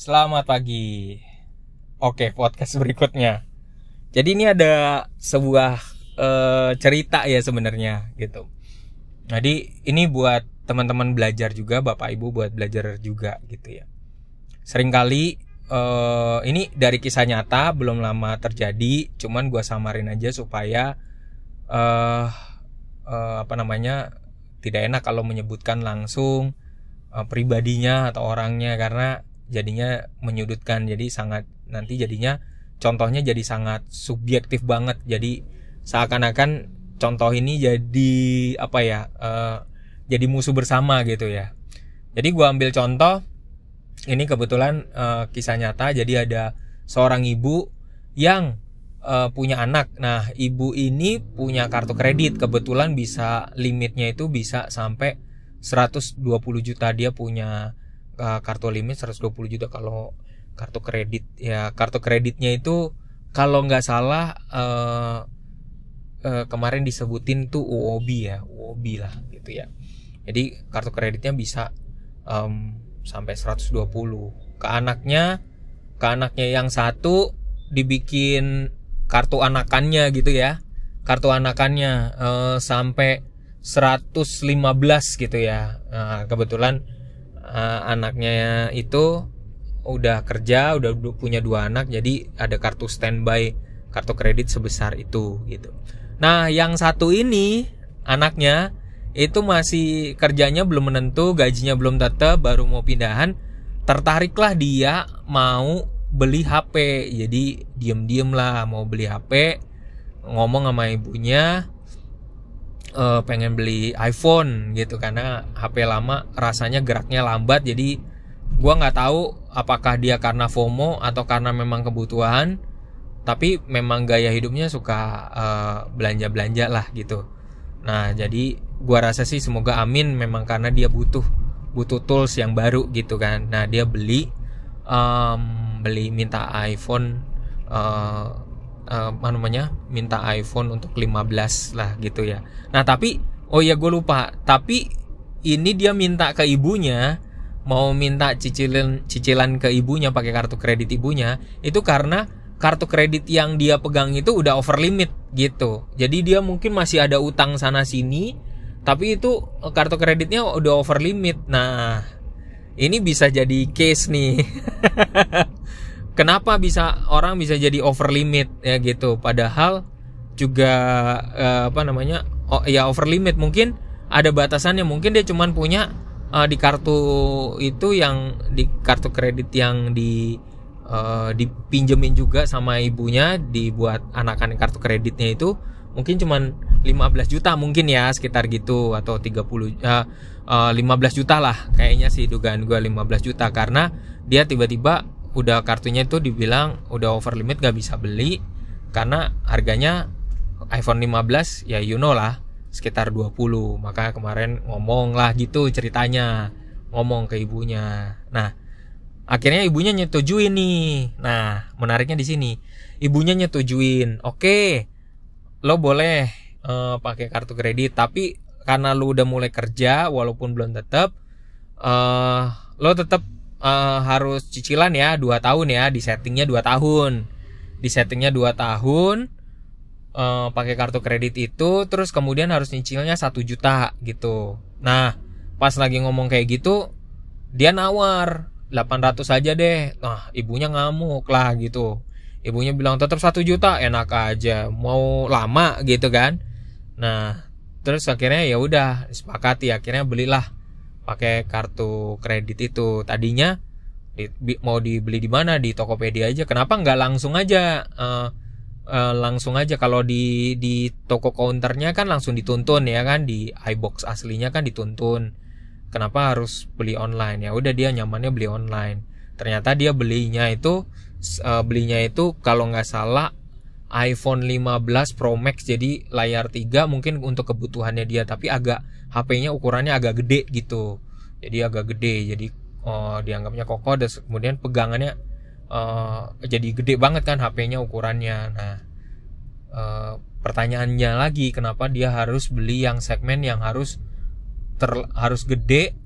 Selamat pagi. Oke, podcast berikutnya. Jadi ini ada sebuah uh, cerita ya sebenarnya gitu. Jadi ini buat teman-teman belajar juga, Bapak Ibu buat belajar juga gitu ya. Seringkali uh, ini dari kisah nyata belum lama terjadi, cuman gua samarin aja supaya uh, uh, apa namanya? tidak enak kalau menyebutkan langsung uh, pribadinya atau orangnya karena jadinya menyudutkan jadi sangat nanti jadinya contohnya jadi sangat subjektif banget jadi seakan-akan contoh ini jadi apa ya uh, jadi musuh bersama gitu ya jadi gua ambil contoh ini kebetulan uh, kisah nyata jadi ada seorang ibu yang uh, punya anak nah ibu ini punya kartu kredit kebetulan bisa limitnya itu bisa sampai 120 juta dia punya uh, kartu limit 120 juta kalau kartu kredit ya kartu kreditnya itu kalau nggak salah uh, uh, kemarin disebutin tuh UOB ya UOB lah gitu ya jadi kartu kreditnya bisa um, sampai 120 ke anaknya ke anaknya yang satu dibikin kartu anakannya gitu ya kartu anakannya uh, sampai 115 gitu ya nah, kebetulan Eh, anaknya itu udah kerja, udah punya dua anak, jadi ada kartu standby kartu kredit sebesar itu gitu. Nah, yang satu ini anaknya itu masih kerjanya belum menentu, gajinya belum tetap, baru mau pindahan, tertariklah dia mau beli HP. Jadi diem-diem lah mau beli HP, ngomong sama ibunya, uh, pengen beli iPhone gitu karena HP lama rasanya geraknya lambat jadi gue nggak tahu apakah dia karena FOMO atau karena memang kebutuhan tapi memang gaya hidupnya suka eh, belanja-belanja lah gitu. Nah, jadi gue rasa sih semoga Amin memang karena dia butuh butuh tools yang baru gitu kan. Nah, dia beli um, beli minta iPhone uh, uh, namanya minta iPhone untuk 15 lah gitu ya. Nah, tapi oh ya gue lupa, tapi ini dia minta ke ibunya mau minta cicilan cicilan ke ibunya pakai kartu kredit ibunya itu karena kartu kredit yang dia pegang itu udah over limit gitu. Jadi dia mungkin masih ada utang sana sini tapi itu eh, kartu kreditnya udah over limit. Nah, ini bisa jadi case nih. kenapa bisa orang bisa jadi over limit ya gitu padahal juga uh, apa namanya oh, ya over limit mungkin ada batasannya mungkin dia cuman punya uh, di kartu itu yang di kartu kredit yang di uh, dipinjemin juga sama ibunya dibuat anakan kartu kreditnya itu mungkin cuman 15 juta mungkin ya sekitar gitu atau 30 uh, uh, 15 juta lah kayaknya sih dugaan gue 15 juta karena dia tiba-tiba udah kartunya itu dibilang udah over limit gak bisa beli karena harganya iPhone 15 ya you know lah sekitar 20 maka kemarin ngomong lah gitu ceritanya ngomong ke ibunya nah akhirnya ibunya nyetujuin nih nah menariknya di sini ibunya nyetujuin oke okay, lo boleh uh, pakai kartu kredit tapi karena lo udah mulai kerja walaupun belum tetap uh, eh, lo tetap uh, harus cicilan ya 2 tahun ya di settingnya 2 tahun di settingnya 2 tahun uh, pakai kartu kredit itu terus kemudian harus nyicilnya 1 juta gitu nah pas lagi ngomong kayak gitu dia nawar 800 aja deh nah ibunya ngamuk lah gitu ibunya bilang tetap 1 juta enak aja mau lama gitu kan nah terus akhirnya ya udah sepakati akhirnya belilah pakai kartu kredit itu tadinya di, mau dibeli di mana di Tokopedia aja kenapa nggak langsung aja uh, uh, langsung aja kalau di di toko counternya kan langsung dituntun ya kan di iBox aslinya kan dituntun kenapa harus beli online ya udah dia nyamannya beli online ternyata dia belinya itu uh, belinya itu kalau nggak salah iPhone 15 Pro Max jadi layar 3 mungkin untuk kebutuhannya dia tapi agak HP-nya ukurannya agak gede gitu jadi agak gede jadi uh, dianggapnya kokoh dan kemudian pegangannya uh, jadi gede banget kan HP-nya ukurannya nah uh, pertanyaannya lagi kenapa dia harus beli yang segmen yang harus ter harus gede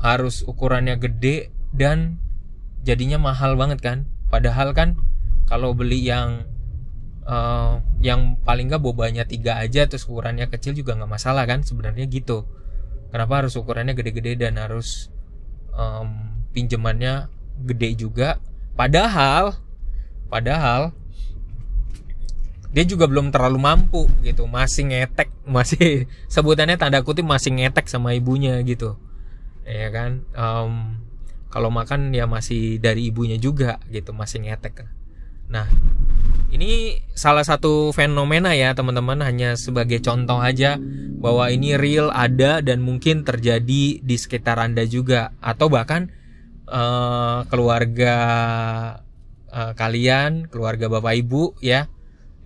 harus ukurannya gede dan jadinya mahal banget kan padahal kan kalau beli yang uh, yang paling nggak bobanya tiga aja terus ukurannya kecil juga nggak masalah kan sebenarnya gitu kenapa harus ukurannya gede-gede dan harus um, pinjemannya gede juga padahal padahal dia juga belum terlalu mampu gitu masih ngetek masih sebutannya tanda kutip masih ngetek sama ibunya gitu ya kan um, kalau makan ya masih dari ibunya juga gitu masih ngetek nah ini salah satu fenomena ya teman-teman hanya sebagai contoh aja bahwa ini real ada dan mungkin terjadi di sekitar Anda juga atau bahkan uh, keluarga uh, kalian, keluarga Bapak Ibu ya.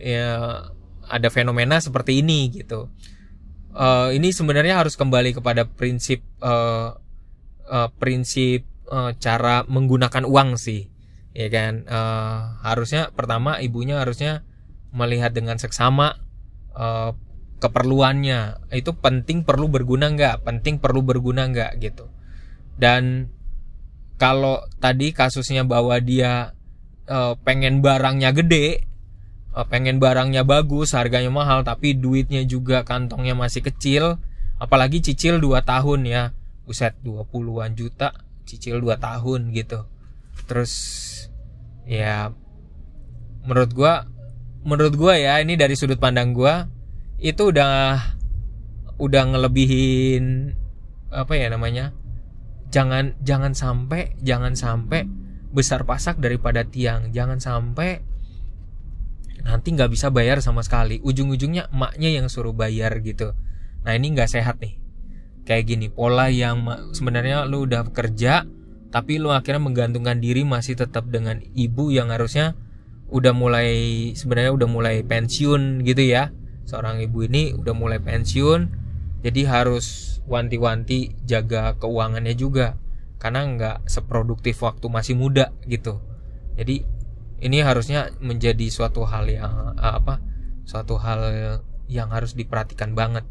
Ya ada fenomena seperti ini gitu. Uh, ini sebenarnya harus kembali kepada prinsip uh, uh, prinsip uh, cara menggunakan uang sih ya kan uh, harusnya pertama ibunya harusnya melihat dengan seksama uh, keperluannya itu penting perlu berguna nggak penting perlu berguna nggak gitu dan kalau tadi kasusnya bahwa dia uh, pengen barangnya gede uh, pengen barangnya bagus harganya mahal tapi duitnya juga kantongnya masih kecil apalagi cicil 2 tahun ya buset 20-an juta cicil 2 tahun gitu terus ya menurut gue menurut gue ya ini dari sudut pandang gue itu udah udah ngelebihin apa ya namanya jangan jangan sampai jangan sampai besar pasak daripada tiang jangan sampai nanti nggak bisa bayar sama sekali ujung-ujungnya emaknya yang suruh bayar gitu nah ini nggak sehat nih kayak gini pola yang sebenarnya lu udah kerja tapi lu akhirnya menggantungkan diri masih tetap dengan ibu yang harusnya udah mulai sebenarnya udah mulai pensiun gitu ya seorang ibu ini udah mulai pensiun jadi harus wanti-wanti jaga keuangannya juga karena nggak seproduktif waktu masih muda gitu jadi ini harusnya menjadi suatu hal yang eh, apa suatu hal yang harus diperhatikan banget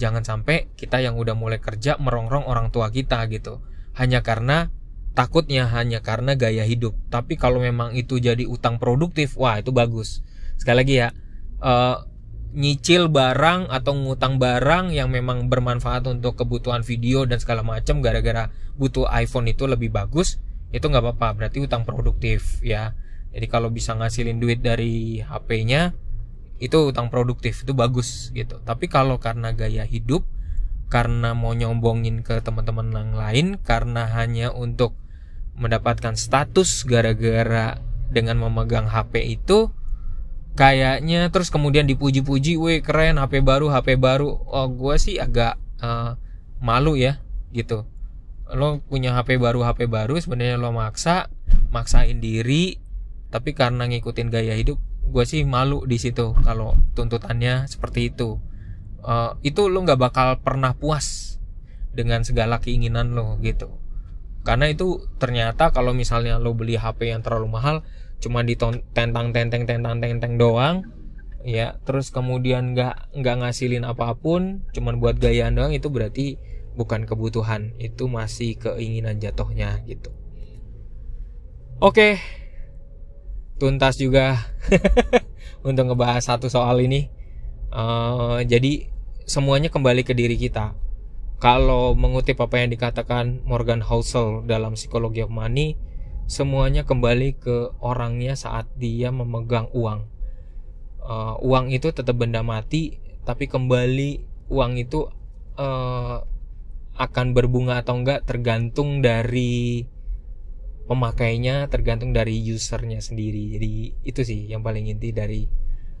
jangan sampai kita yang udah mulai kerja merongrong orang tua kita gitu hanya karena takutnya hanya karena gaya hidup. Tapi kalau memang itu jadi utang produktif, wah itu bagus. Sekali lagi ya, uh, nyicil barang atau ngutang barang yang memang bermanfaat untuk kebutuhan video dan segala macam gara-gara butuh iPhone itu lebih bagus, itu nggak apa-apa. Berarti utang produktif ya. Jadi kalau bisa ngasilin duit dari HP-nya, itu utang produktif, itu bagus gitu. Tapi kalau karena gaya hidup, karena mau nyombongin ke teman-teman yang lain karena hanya untuk mendapatkan status gara-gara dengan memegang HP itu kayaknya terus kemudian dipuji-puji, "Weh, keren HP baru, HP baru." Oh, gua sih agak uh, malu ya gitu. Lo punya HP baru, HP baru sebenarnya lo maksa, maksain diri tapi karena ngikutin gaya hidup gue sih malu di situ kalau tuntutannya seperti itu Eh, itu lo nggak bakal pernah puas dengan segala keinginan lo gitu karena itu ternyata kalau misalnya lo beli HP yang terlalu mahal cuma tentang tenteng tentang tenteng doang ya terus kemudian nggak nggak ngasilin apapun cuman buat gaya doang itu berarti bukan kebutuhan itu masih keinginan jatuhnya gitu oke tuntas juga untuk ngebahas satu soal ini uh, jadi semuanya kembali ke diri kita. Kalau mengutip apa yang dikatakan Morgan Housel dalam psikologi of Money, semuanya kembali ke orangnya saat dia memegang uang. Uh, uang itu tetap benda mati, tapi kembali uang itu uh, akan berbunga atau enggak tergantung dari pemakainya, tergantung dari usernya sendiri. Jadi itu sih yang paling inti dari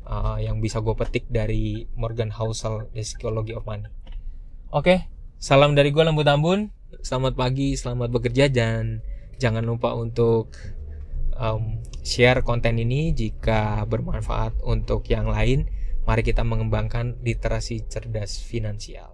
uh, yang bisa gue petik dari Morgan Housel The Psychology of Money. Oke, okay, salam dari gue Lembut Tambun. Selamat pagi, selamat bekerja dan jangan lupa untuk um, share konten ini jika bermanfaat untuk yang lain. Mari kita mengembangkan literasi cerdas finansial.